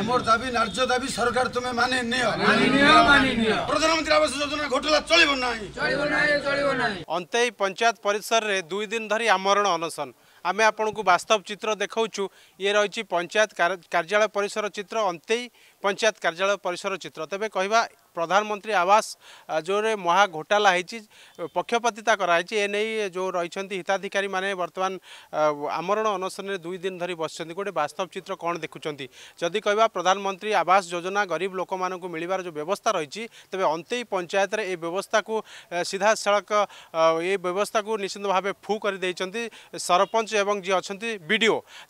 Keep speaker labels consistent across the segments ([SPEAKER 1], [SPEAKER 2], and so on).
[SPEAKER 1] ଆମର ଦାବି ନାର୍ଯ୍ୟ ଦାବି ସରକାର ତୁମେ ମାନି ନିଅ ପ୍ରଧାନମନ୍ତ୍ରୀ ଆବାସ ଯୋଜନା ଘଟିଲା ଚଳିବ ନାହିଁ ଅନ୍ତେଇ ପଞ୍ଚାୟତ ପରିସରରେ ଦୁଇ ଦିନ ଧରି ଆମରଣ ଅନଶନ ଆମେ ଆପଣଙ୍କୁ ବାସ୍ତବ ଚିତ୍ର ଦେଖାଉଛୁ ଇଏ ରହିଛି ପଞ୍ଚାୟତ କାର୍ଯ୍ୟାଳୟ ପରିସର ଚିତ୍ର ଅନ୍ତେଇ ପଞ୍ଚାୟତ କାର୍ଯ୍ୟାଳୟ ପରିସର ଚିତ୍ର ତେବେ କହିବା प्रधानमन्त्री आवास जो महा घोटाला है पक्षपातिताइस एनै जो रहेछ हिताधिकै बर्तान आमरण अनुसन्न दुई दिन धरि बसिच गए बाव चित्र कन् देखुन्छ जिउ प्रधानमन्त्री आवास योजना गरीब लोक मिलबार जो व्यवस्था रहेछ तेबे अन्तै पञ्चायत र यो व्यवस्थाको सिधास ए व्यवस्थाको निश्चिन्त फु गरिदिइन्छ सरपञ्च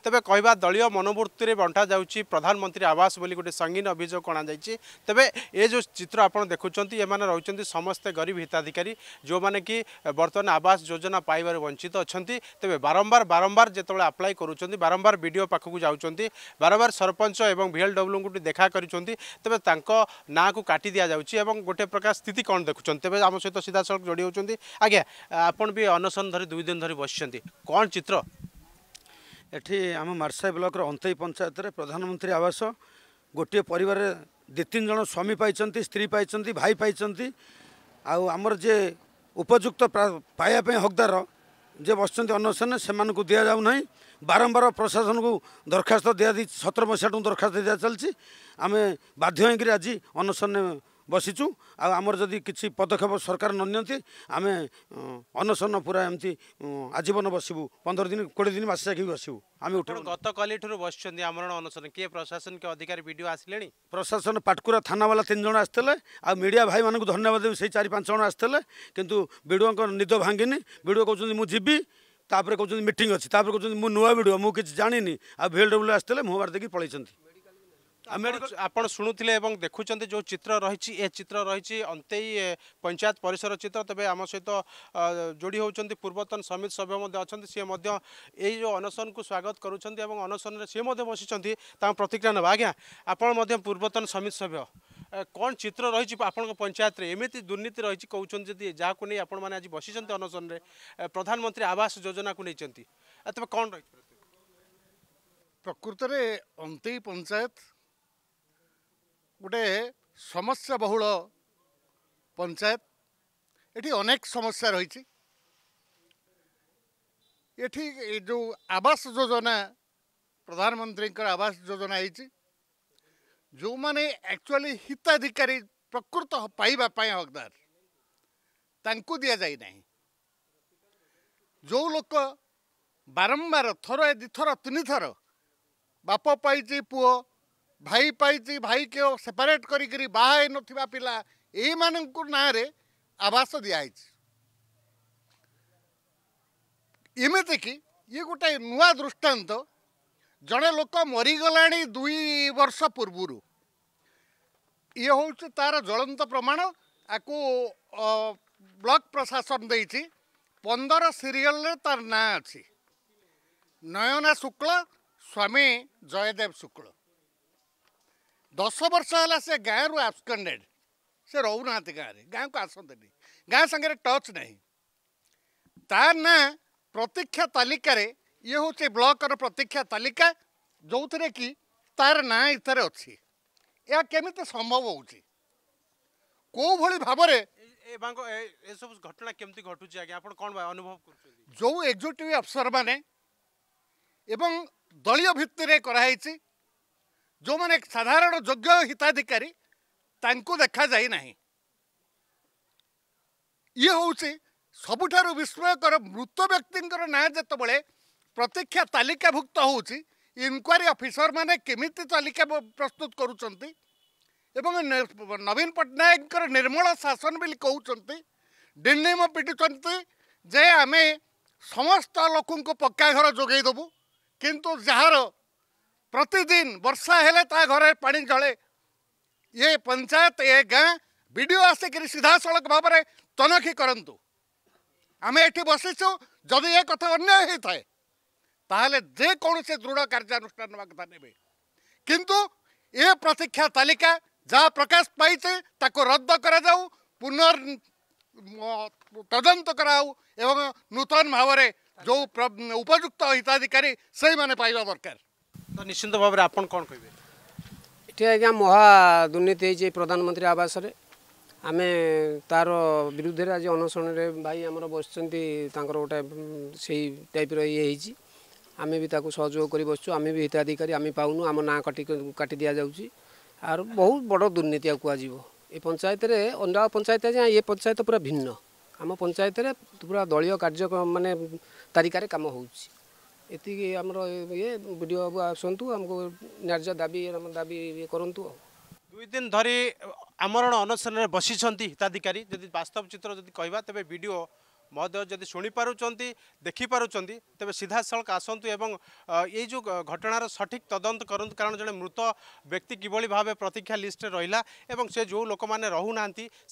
[SPEAKER 1] तपाईँ कहि दलीय मनोबूले बन्टा जाउँछ प्रधानमन्त्री आवास बोली संगीन गए सङ्गीन ए जो ଚିତ୍ର ଆପଣ ଦେଖୁଛନ୍ତି ଏମାନେ ରହୁଛନ୍ତି ସମସ୍ତେ ଗରିବ ହିତାଧିକାରୀ ଯେଉଁମାନେ କି ବର୍ତ୍ତମାନ ଆବାସ ଯୋଜନା ପାଇବାରୁ ବଞ୍ଚିତ ଅଛନ୍ତି ତେବେ ବାରମ୍ବାର ବାରମ୍ବାର ଯେତେବେଳେ ଆପ୍ଲାଏ କରୁଛନ୍ତି ବାରମ୍ବାର ବି ପାଖକୁ ଯାଉଛନ୍ତି ବାରମ୍ବାର ସରପଞ୍ଚ ଏବଂ ଭିଏଲଡବ୍ଲ୍ୟୁଙ୍କୁ ଦେଖା କରିଛନ୍ତି ତେବେ ତାଙ୍କ ନାଁକୁ କାଟି ଦିଆଯାଉଛି ଏବଂ ଗୋଟେ ପ୍ରକାର ସ୍ଥିତି କ'ଣ ଦେଖୁଛନ୍ତି ତେବେ ଆମ ସହିତ ସିଧାସଳଖ ଯୋଡ଼ି ହେଉଛନ୍ତି ଆଜ୍ଞା ଆପଣ ବି ଅନଶନ ଧରି ଦୁଇ ଦିନ ଧରି ବସିଛନ୍ତି କ'ଣ ଚିତ୍ର ଏଠି ଆମ ମାର୍ସାଇ ବ୍ଲକର ଅନ୍ତେଇ ପଞ୍ଚାୟତରେ ପ୍ରଧାନମନ୍ତ୍ରୀ ଆବାସ ଗୋଟିଏ ପରିବାରରେ तीन तिनजना स्वामी पाइ पा जे उपयुक्त हकदार जे बसिच अन्वशन समा जाउँ बारम्बार प्रशासनको दरखास्त दित दरखास्त टु दरखास्तो आमे बाध्य आज अन्सन बसिछु आउँ अब कि पदक्षेप सरकार ननिसन पूरा एमि आजीवन बस्यु पन्ध्र दिन कि बासिएको बस्यु आम प्रशासन पाटकुरा थानवाला तिनजनाले आ मीडिया भाई म धन्यवाद दुई सही चारि पाँचजना आसिले कि विडको निद भाँगि विडु मिपर मिट अच नै कि जाने आउँडब्ल्यु आउँबार देखि पलै ଆପଣ ଶୁଣୁଥିଲେ ଏବଂ ଦେଖୁଛନ୍ତି ଯେଉଁ ଚିତ୍ର ରହିଛି ଏ ଚିତ୍ର ରହିଛି ଅନ୍ତେଇ ପଞ୍ଚାୟତ ପରିସର ଚିତ୍ର ତେବେ ଆମ ସହିତ ଯୋଡ଼ି ହେଉଛନ୍ତି ପୂର୍ବତନ ସମିତ ସଭ୍ୟ ମଧ୍ୟ ଅଛନ୍ତି ସିଏ ମଧ୍ୟ ଏଇ ଯେଉଁ ଅନଶନକୁ ସ୍ୱାଗତ କରୁଛନ୍ତି ଏବଂ ଅନଶନରେ ସିଏ ମଧ୍ୟ ବସିଛନ୍ତି ତାଙ୍କ ପ୍ରତିକ୍ରିୟା ନେବା ଆଜ୍ଞା ଆପଣ ମଧ୍ୟ ପୂର୍ବତନ ସମିତ ସଭ୍ୟ କ'ଣ ଚିତ୍ର ରହିଛି ଆପଣଙ୍କ ପଞ୍ଚାୟତରେ ଏମିତି ଦୁର୍ନୀତି ରହିଛି କହୁଛନ୍ତି ଯଦି ଯାହାକୁ ନେଇ ଆପଣମାନେ ଆଜି ବସିଛନ୍ତି ଅନଶନରେ ପ୍ରଧାନମନ୍ତ୍ରୀ ଆବାସ ଯୋଜନାକୁ ନେଇଛନ୍ତି
[SPEAKER 2] ତେବେ କ'ଣ ରହିଛି ପ୍ରକୃତରେ ଅନ୍ତେଇ ପଞ୍ଚାୟତ ଗୋଟେ ସମସ୍ୟା ବହୁଳ ପଞ୍ଚାୟତ ଏଠି ଅନେକ ସମସ୍ୟା ରହିଛି ଏଠି ଏ ଯେଉଁ ଆବାସ ଯୋଜନା ପ୍ରଧାନମନ୍ତ୍ରୀଙ୍କର ଆବାସ ଯୋଜନା ହେଇଛି ଯେଉଁମାନେ ଆକ୍ଚୁଆଲି ହିତାଧିକାରୀ ପ୍ରକୃତ ପାଇବା ପାଇଁ ହକଦାର ତାଙ୍କୁ ଦିଆଯାଇ ନାହିଁ ଯେଉଁ ଲୋକ ବାରମ୍ବାର ଥରେ ଦୁଇଥର ତିନିଥର ବାପ ପାଇଛି ପୁଅ भाई पाँच भाई के सेपरेट पिला गरि ना एभास दि एमिति गए नृष्टान्त जन लोक मरिगला दुई वर्ष पूर्व इ हौ तार ज्वलन्त प्रमाण यु ब्लक प्रशासन दिन्छ पन्ध्र सिरियल तार नाँ अस् नयना शुक्ल स्वामी जयदेव शुक्ल ଦଶ ବର୍ଷ ହେଲା ସେ ଗାଁରୁ ଆବସ୍କଣ୍ଡେଡ଼୍ ସେ ରହୁନାହାନ୍ତି ଗାଁରେ ଗାଁକୁ ଆସନ୍ତିନି ଗାଁ ସାଙ୍ଗରେ ଟଚ୍ ନାହିଁ ତା ନାଁ ପ୍ରତୀକ୍ଷା ତାଲିକାରେ ଇଏ ହେଉଛି ବ୍ଲକର ପ୍ରତୀକ୍ଷା ତାଲିକା ଯେଉଁଥିରେ କି ତାର ନାଁ ଏଥିରେ ଅଛି ଏହା କେମିତି ସମ୍ଭବ ହେଉଛି କେଉଁଭଳି ଭାବରେ
[SPEAKER 1] ଏସବୁ ଘଟଣା କେମିତି ଘଟୁଛି ଆଜ୍ଞା ଆପଣ କ'ଣ ଅନୁଭବ
[SPEAKER 2] କରୁଛନ୍ତି ଯେଉଁ ଏକ୍ଜିକ୍ୟୁଟିଭ୍ ଅଫିସରମାନେ ଏବଂ ଦଳୀୟ ଭିତ୍ତିରେ କରାହେଇଛି ଯେଉଁମାନେ ସାଧାରଣ ଯୋଗ୍ୟ ହିତାଧିକାରୀ ତାଙ୍କୁ ଦେଖାଯାଇ ନାହିଁ ଇଏ ହେଉଛି ସବୁଠାରୁ ବିସ୍ମୟକର ମୃତ ବ୍ୟକ୍ତିଙ୍କର ନାଁ ଯେତେବେଳେ ପ୍ରତୀକ୍ଷା ତାଲିକାଭୁକ୍ତ ହେଉଛି ଇନକ୍ୱାରି ଅଫିସରମାନେ କେମିତି ତାଲିକା ପ୍ରସ୍ତୁତ କରୁଛନ୍ତି ଏବଂ ନବୀନ ପଟ୍ଟନାୟକଙ୍କର ନିର୍ମଳ ଶାସନ ବୋଲି କହୁଛନ୍ତି ଡିଣ୍ଡିମ ପିଟୁଛନ୍ତି ଯେ ଆମେ ସମସ୍ତ ଲୋକଙ୍କୁ ପକ୍କା ଘର ଯୋଗାଇ ଦେବୁ କିନ୍ତୁ ଯାହାର प्रतिदिन वर्षा हेले ता घर पानी जले ये पंचायत ये गाँ भिडियो आसिक सीधा सड़क भाव में तनखी करूँ आम ये बसीचु जदि ये कथा अन्या होता है दृढ़ कार्यानुष्ठान ना कथा ने किंतु ये प्रतीक्षा तालिका जहाँ प्रकाश पाई रद्द कर तदंत कराऊ नूतन भाव जो उपयुक्त हिताधिकारी से উপযুক্ত হিতাধিকারী নিশ্চিন্ত ভাবে আপন কোন কইবে
[SPEAKER 1] এটি আজ্ঞা মহা দুর্নীতি হয়েছে প্রধানমন্ত্রী আবাসরে আমি তার বিরুদ্ধে আজ অনশনরে ভাই আমার বসছেন তাঁর গোটে সেই টাইপর ইয়ে হয়েছি আমি বি তাকে সহযোগ করে বসছু আমি বি হিতাধিকারী আমি পাউনু আমার না কাটি কাটি দিয়া যাচ্ছি আর বহু বড় দুর্নীতি কুহযিব এ পঞ্চায়েতের অন্য পঞ্চায়েত আজ্ঞা ইয়ে পঞ্চায়েত পুরা ভিন্ন আমার পঞ্চায়েতের পুরা দলীয় କାର୍ଯ୍ୟ মানে তালিকার কাম হচ্ছে ଏତିକି ଆମର ଇଏ ବି ଡି ଓ ବାବୁ ଆସନ୍ତୁ ଆମକୁ ନ୍ୟାର୍ଯ୍ୟ ଦାବି ଦାବି ଇଏ କରନ୍ତୁ ଆଉ ଦୁଇ ଦିନ ଧରି ଆମରଣ ଅନଶନରେ ବସିଛନ୍ତି ହିତାଧିକାରୀ ଯଦି ବାସ୍ତବ ଚିତ୍ର ଯଦି କହିବା ତେବେ ବି ଡି ଓ महोदय जदि शुणी पार्टी दे देखिपुर तेज सीधा सड़क आसतु एवं जो घटनार सठिक तदंत कर मृत व्यक्ति किभि भाव प्रतीक्षा लिस्ट रहा से जो लोक मैंने रो ना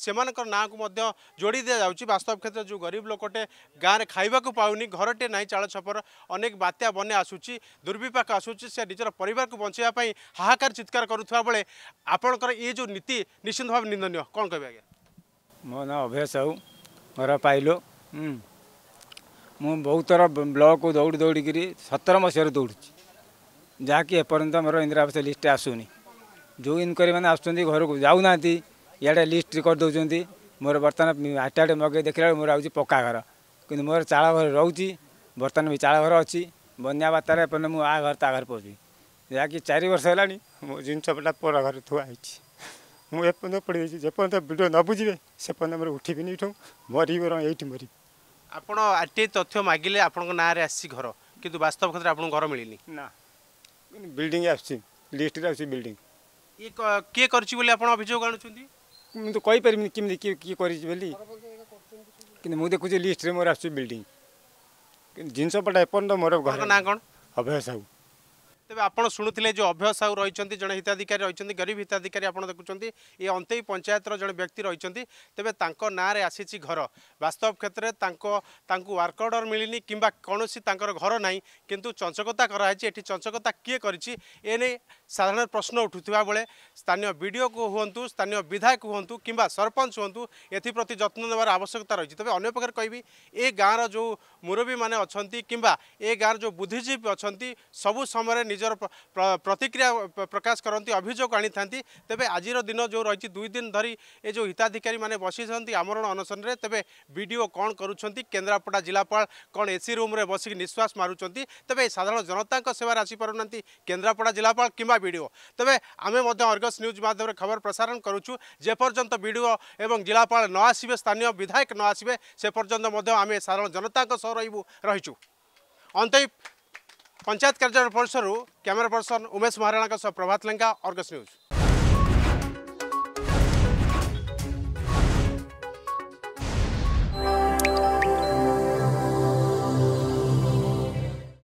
[SPEAKER 1] से ना को मैं जोड़ी दि जाऊँच बास्तव क्षेत्र जो गरीब लोकटे गाँव में खावाक पाऊनी घर टे ना चाड़ छपर अनेक बात्या बने आसूँ दुर्विपाक आसूँ से निजर पर बचेप हाहाकार चित्कार करुवा बेले आपणकर ये जो नीति निश्चिंत भाव निंदन कौन कह मो नाम अभय साहू घर पाइलो म बहुतर ब्लक दौड दौडिक सतर मस दौडु जहाँक एपर्न्त मेरो इन्दिरावास लिस्ट आसुनी जो इन्क्वारी आसु घरको जाउँ नयाटे लिस्ट गरिदेऊ मर्त आटे मगे मोर म पक्का घर कि घर चाघर रह बर्तन चाल घर अहिले बन्या भात्यारापर्म आ घर ताघर पाउँछ चार वर्ष होला नि म जिन्सर थुवा म पढ नबुझिएपर उठिपिठ मरिक र यही मर ଆପଣ ଆର୍ ଟି ଆଇ ତଥ୍ୟ ମାଗିଲେ ଆପଣଙ୍କ ନାଁରେ ଆସିଛି ଘର କିନ୍ତୁ ବାସ୍ତବ କ୍ଷେତ୍ରରେ ଆପଣଙ୍କୁ ଘର ମିଳିନି ନା ବିଲ୍ଡିଂ ଆସୁଛି ଲିଷ୍ଟରେ ଆସୁଛି ବିଲ୍ଡିଂ ଇଏ କିଏ କରିଛି ବୋଲି ଆପଣ ଅଭିଯୋଗ ଆଣୁଛନ୍ତି ମୁଁ ତ କହିପାରିବିନି କେମିତି କିଏ କିଏ କରିଛି ବୋଲି କିନ୍ତୁ ମୁଁ ଦେଖୁଛି ଲିଷ୍ଟରେ ମୋର ଆସୁଛି ବିଲ୍ଡିଂ ଜିନିଷପଟା ଏପର୍ଯ୍ୟନ୍ତ ମୋର ଘର ନାଁ କ'ଣ ଅଭୟ ସାହୁ ତେବେ ଆପଣ ଶୁଣୁଥିଲେ ଯେଉଁ ଅଭୟ ସାହୁ ରହିଛନ୍ତି ଜଣେ ହିତାଧିକାରୀ ରହିଛନ୍ତି ଗରିବ ହିତାଧିକାରୀ ଆପଣ ଦେଖୁଛନ୍ତି ଏ ଅନ୍ତେଇ ପଞ୍ଚାୟତର ଜଣେ ବ୍ୟକ୍ତି ରହିଛନ୍ତି ତେବେ ତାଙ୍କ ନାଁରେ ଆସିଛି ଘର ବାସ୍ତବ କ୍ଷେତ୍ରରେ ତାଙ୍କ ତାଙ୍କୁ ୱାର୍କ ଅର୍ଡ଼ର ମିଳିନି କିମ୍ବା କୌଣସି ତାଙ୍କର ଘର ନାହିଁ କିନ୍ତୁ ଚଞ୍ଚକତା କରାହେଇଛି ଏଠି ଚଞ୍ଚକତା କିଏ କରିଛି ଏ ନେଇ ସାଧାରଣ ପ୍ରଶ୍ନ ଉଠୁଥିବା ବେଳେ ସ୍ଥାନୀୟ ବିଡ଼ିଓକୁ ହୁଅନ୍ତୁ ସ୍ଥାନୀୟ ବିଧାୟକ ହୁଅନ୍ତୁ କିମ୍ବା ସରପଞ୍ଚ ହୁଅନ୍ତୁ ଏଥିପ୍ରତି ଯତ୍ନ ନେବାର ଆବଶ୍ୟକତା ରହିଛି ତେବେ ଅନ୍ୟ ପ୍ରକାର କହିବି ଏ ଗାଁର ଯେଉଁ ମୁରବୀମାନେ ଅଛନ୍ତି କିମ୍ବା ଏ ଗାଁର ଯେଉଁ ବୁଦ୍ଧିଜୀବୀ ଅଛନ୍ତି ସବୁ ସମୟରେ ନିଜର ପ୍ରତିକ୍ରିୟା ପ୍ରକାଶ କରନ୍ତି ଅଭିଯୋଗ ଆଣିଥାନ୍ତି ତେବେ ଆଜିର ଦିନ ଯେଉଁ ରହିଛି ଦୁଇ ଦିନ ଧରି ଏ ଯେଉଁ ହିତାଧିକାରୀମାନେ ବସିଛନ୍ତି ଆମରଣ ଅନଶନରେ ତେବେ ବିଡ଼ିଓ କ'ଣ କରୁଛନ୍ତି କେନ୍ଦ୍ରାପଡ଼ା ଜିଲ୍ଲାପାଳ କ'ଣ ଏସି ରୁମ୍ରେ ବସିକି ନିଶ୍ୱାସ ମାରୁଛନ୍ତି ତେବେ ସାଧାରଣ ଜନତାଙ୍କ ସେବାରେ ଆସିପାରୁନାହାନ୍ତି କେନ୍ଦ୍ରାପଡ଼ା ଜିଲ୍ଲାପାଳ କିମ୍ବା ବିଡ଼ିଓ ତେବେ ଆମେ ମଧ୍ୟ ଅର୍ଗସ୍ ନ୍ୟୁଜ୍ ମାଧ୍ୟମରେ ଖବର ପ୍ରସାରଣ କରୁଛୁ ଯେପର୍ଯ୍ୟନ୍ତ ବିଡ଼ିଓ ଏବଂ ଜିଲ୍ଲାପାଳ ନ ଆସିବେ ସ୍ଥାନୀୟ ବିଧାୟକ ନ ଆସିବେ ସେ ପର୍ଯ୍ୟନ୍ତ ମଧ୍ୟ ଆମେ ସାଧାରଣ ଜନତାଙ୍କ ସହ ରହିବୁ ରହିଛୁ ଅନ୍ତୈପ पंचायत कार्यालय परिसर क्यमेरा पर्सन उमेश महाराणा सह प्रभात लंका अर्गस न्यूज